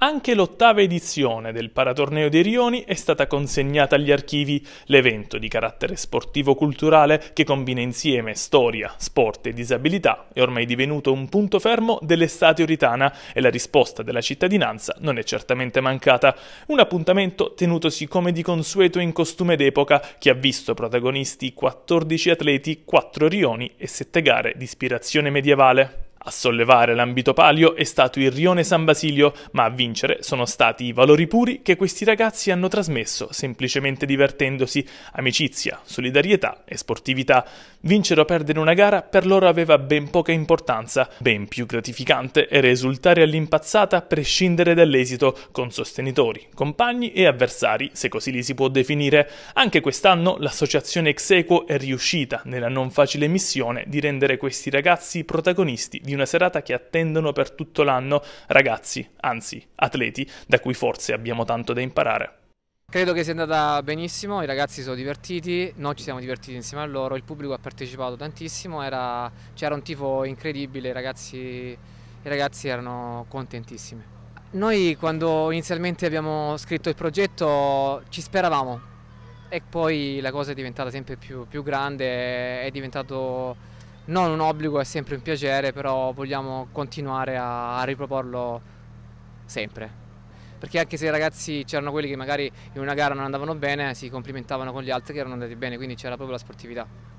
Anche l'ottava edizione del Paratorneo dei Rioni è stata consegnata agli archivi. L'evento di carattere sportivo-culturale che combina insieme storia, sport e disabilità è ormai divenuto un punto fermo dell'estate oritana e la risposta della cittadinanza non è certamente mancata. Un appuntamento tenutosi come di consueto in costume d'epoca che ha visto protagonisti 14 atleti, 4 rioni e 7 gare di ispirazione medievale. A sollevare l'ambito palio è stato il Rione San Basilio, ma a vincere sono stati i valori puri che questi ragazzi hanno trasmesso, semplicemente divertendosi, amicizia, solidarietà e sportività. Vincere o perdere una gara per loro aveva ben poca importanza, ben più gratificante era esultare all'impazzata a prescindere dall'esito con sostenitori, compagni e avversari, se così li si può definire. Anche quest'anno l'associazione Exequo è riuscita nella non facile missione di rendere questi ragazzi protagonisti di una serata che attendono per tutto l'anno ragazzi, anzi atleti, da cui forse abbiamo tanto da imparare. Credo che sia andata benissimo, i ragazzi si sono divertiti, noi ci siamo divertiti insieme a loro, il pubblico ha partecipato tantissimo, c'era un tifo incredibile, i ragazzi, i ragazzi erano contentissimi. Noi quando inizialmente abbiamo scritto il progetto ci speravamo e poi la cosa è diventata sempre più, più grande, è diventato non un obbligo, è sempre un piacere, però vogliamo continuare a, a riproporlo sempre. Perché anche se i ragazzi c'erano quelli che magari in una gara non andavano bene, si complimentavano con gli altri che erano andati bene, quindi c'era proprio la sportività.